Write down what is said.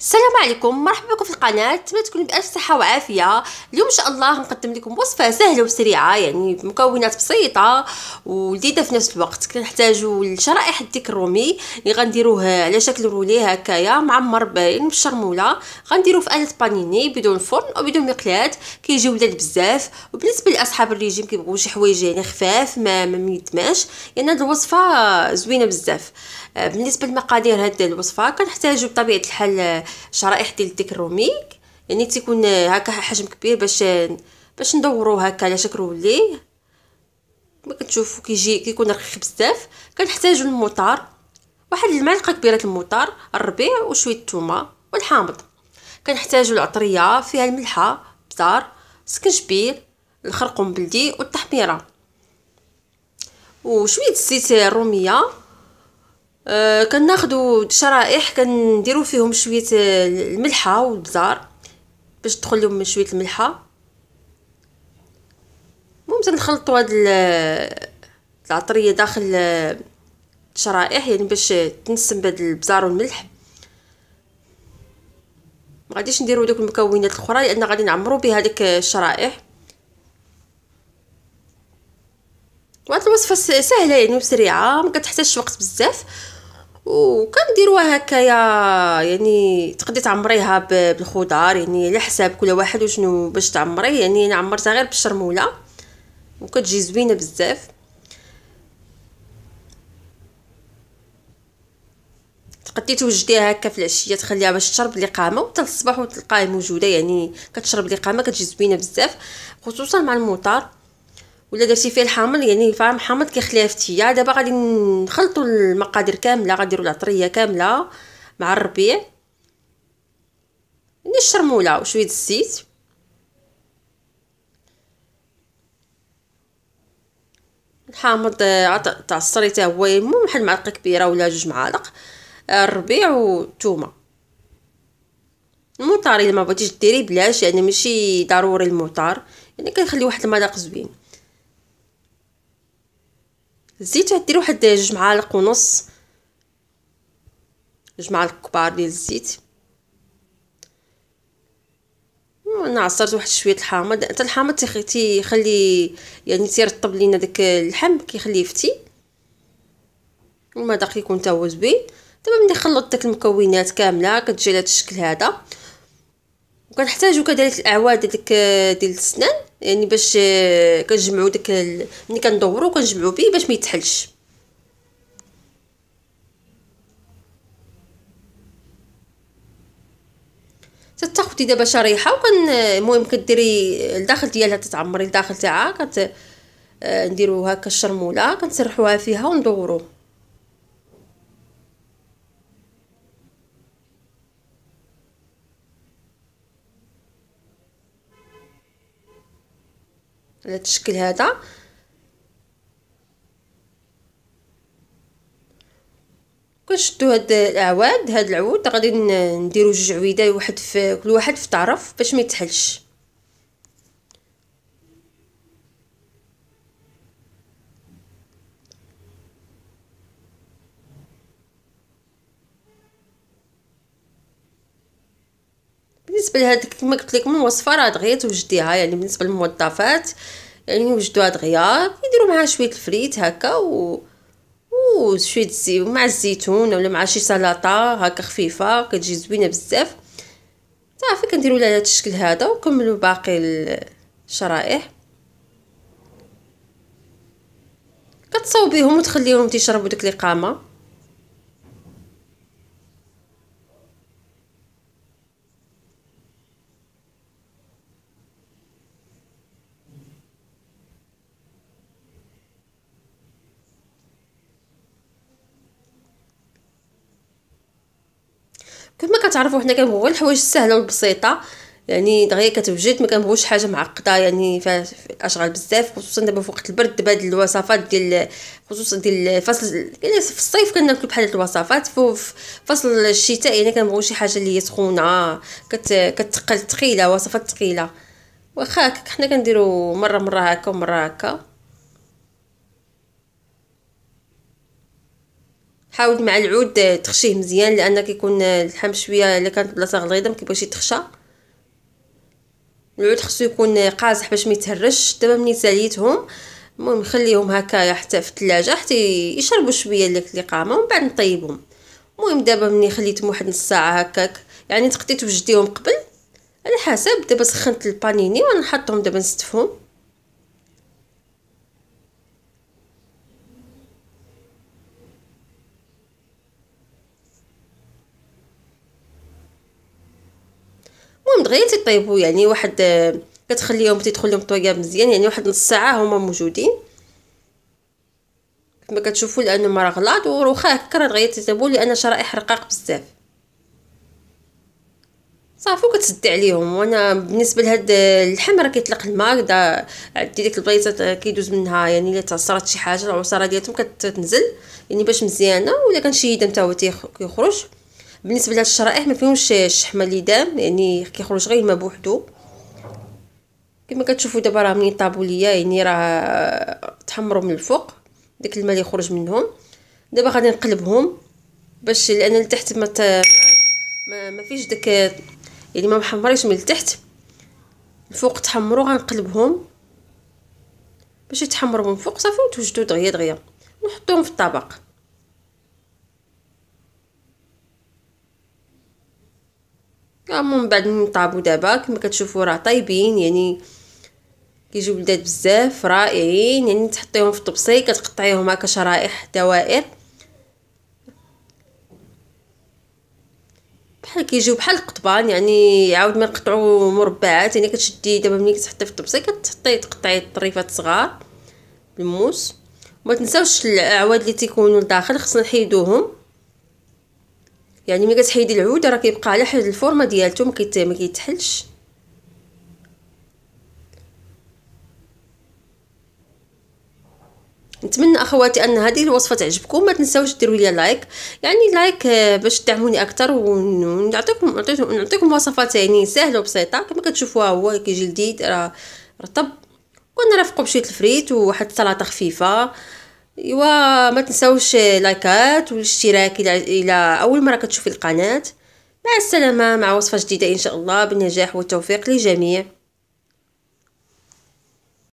السلام عليكم مرحبا بكم في القناه نتمنى تكونوا بالف صحه وعافيه اليوم ان شاء الله نقدم لكم وصفه سهله وسريعه يعني بمكونات بسيطه ولذيذه في نفس الوقت كنحتاجوا لشرائح الديك الرومي اللي غنديروه على شكل رولي هكايا معمر بالشرموله غنديروه في اله بانيني بدون فرن او بدون مقلاه كيجيو ولاد بزاف وبالنسبه لاصحاب الريجيم كيبغوا شي حوايج يعني خفاف ما ميتماش يعني هذه الوصفه زوينه بزاف آه، بالنسبه لمقادير هذه الوصفه كنحتاجوا بطبيعه الحال شرائح ديال ديك الروميك يعني تيكون هكا حجم كبير باش باش ندورو هكا على شكل ولي كما كتشوفوا كيجي كيكون رقيق بزاف كنحتاجو المطار واحد المعلقه كبيره المطار الربيع وشويه الثومه والحامض كنحتاجو العطريه فيها الملحه بزار سكنجبير الخرقوم بلدي والتحميره وشويه زيت الروميه أه كناخذوا شرائح كنديروا فيهم شويه أه، الملحه والبزار باش تدخل لهم شويه الملحه المهم نخلطو هاد أه، العطريه داخل أه، الشرائح يعني باش تنسم بهاد البزار والملح ما غاديش نديروا دوك المكونات الاخرى لان غادي نعمروا بها الشرائح وهاد الوصفه سهله يعني وسريعه ما كتحتاجش وقت بزاف وكنديروها هكايا يعني تقدري تعمريها بالخضار يعني على حساب كل واحد وشنو باش تعمريه يعني انا عمرتها غير بالشرموله وكتجي زوينه بزاف تقدري توجديها هكا في العشيه تخليها باش تشرب قامه وحتى الصباح وتلقاها موجوده يعني كتشرب قامه كتجي زوينه بزاف خصوصا مع المطار ولا درتي فيه الحامض يعني فاهم الحامض كيختلفتي دابا غادي نخلطوا المقادير كامله غنديروا العطريه كامله مع الربيع يعني الشرموله وشويه الزيت الحامض آه، تعصري حتى هو المهم واحد معلقه كبيره ولا جوج معالق آه، الربيع والثومه المطار الا ما بغيتيش ديري بلاش يعني ماشي ضروري المطار يعني كنخلي واحد المذاق زوين الزيت غدير واحد جوج معالق ونص جوج معالق كبار ديال الزيت انا عصرت واحد شويه الحامض حتى الحامض تيخلي يعني تيرطب لينا داك اللحم كيخليه يفتي المذاق كيكون حتى هو زوين دابا ملي خلطت داك المكونات كامله كتجي على الشكل هذا وكنحتاجو كذلك الاعواد ديك ديال السنان يعني باش آه، كنجمعو داك ملي كندورو كنجمعو به باش ما يتحلش تاخدي دابا شريحه وكن آه، المهم كديري الداخل ديالها تتعمري الداخل تاعها كت آه، نديرو هكا الشرموله كنسرحوها فيها وندورو على الشكل هذا كنشدو هاد العواد هاد العود غادي نديرو جوج عويدات واحد في كل واحد في طرف باش ما يتحلش بالنسبه لهذيك كما قلت لكم الوصفه راه دغيا توجديها يعني بالنسبه للموظفات يعني وجدوها دغيا يديروا معها شويه الفريت هكا و وشويه الزيت مع الزيتون ولا مع شي سلطه هكا خفيفه كتجي زوينه بزاف صافي كنديروا لها هذا الشكل هذا وكملوا باقي الشرائح كتصاوبيهم وتخليهم تيشربوا ديك القامه كما كتعرفوا حنا كنبغيو الحوايج السهله والبسيطه يعني دغيا كتوجد ما كنبغوش حاجه معقده يعني فيها اشغال بزاف خصوصا دابا في وقت البرد بهاد الوصفات ديال خصوصا ديال فصل يعني في الصيف كناكل بحال هاد الوصفات في فصل الشتاء يعني كنبغيو شي حاجه اللي هي سخونه كت كتقل ثقيله وصفات ثقيله واخا حنا كنديرو مره مره هكا ومره هكا حاول مع العود تخشيه مزيان لان كيكون اللحم شويه الا كانت بلاصه غليظه ما كيبغيش يتخشى العود خصو يكون قازح باش ما يتهرش دابا ملي ساليتهم المهم نخليهم هكايا حتى في الثلاجه حتى يشربوا شويه اللي قامه ومن بعد نطيبهم المهم دابا ملي خليتهم واحد نص ساعه هكاك يعني تقديت وجديهم قبل على حسب دابا سخنت البانيني ونحطهم دابا نستفهم دغيا تيطيبو يعني واحد آه، كتخليهم تيدخل لهم الطوياب مزيان يعني واحد نص ساعه هما موجودين كما كتشوفوا لانهم راه غلاط وروخاه هكا دغيا تيطيبوا لان شرائح رقاق بزاف صافي وكتسد عليهم وانا بالنسبه لهاد آه، اللحم راه كيطلق الماء دا عندي ديك البيضه آه، كيدوز منها يعني الا تعصرات شي حاجه العصاره ديالتهم كتنزل يعني باش مزيانه ولا كنشيدها حتى هو تيخرج بالنسبه لهاد الشرائح ما فيهمش الشحمه اللي دام يعني كيخرج غير الماء بوحدو كما كتشوفوا دابا راه منين طابوا ليا يعني راه تحمروا من الفوق داك الماء اللي خرج منهم دابا غادي نقلبهم باش لان لتحت ما ما, ما فيش داك يعني ما محمريش من التحت الفوق تحمروا غنقلبهم باش يتحمروا من فوق صافي وتوجدوا دغيا دغيا نحطوهم في الطبق من بعد نطابو دابا كما كتشوفوا راه طايبين يعني كيجيو بلداد بزاف رائعين يعني تحطيهم في الطبسي كتقطعيهم هكا شرائح دوائر بحال كيجيو بحال القطبان يعني عاود ما نقطعو مربعات يعني كتشدي دابا ملي كتحطي في الطبسي كتحطي تقطعي طريفات صغار بالموس وما تنساوش العواد اللي تيكونوا لداخل خصنا نحيدوهم يعني ملي كتحيدي العود راه كيبقى على حد الفورمه ديالته ما كيتحلش نتمنى اخواتي ان هذه الوصفه تعجبكم ما تنساوش ديروا لي لايك يعني لايك آه، باش تدعموني اكثر ونعطيكم نعطيكم وصفات يعني سهله وبسيطه كما كتشوفوها هو كيجي جلديد راه رطب كنرافقوا بشويه الفريت وواحد السلطه خفيفه ايوا ما تنساوش لايكات والاشتراك الى اول مره كتشوفي القناه مع السلامه مع وصفه جديده ان شاء الله بالنجاح والتوفيق للجميع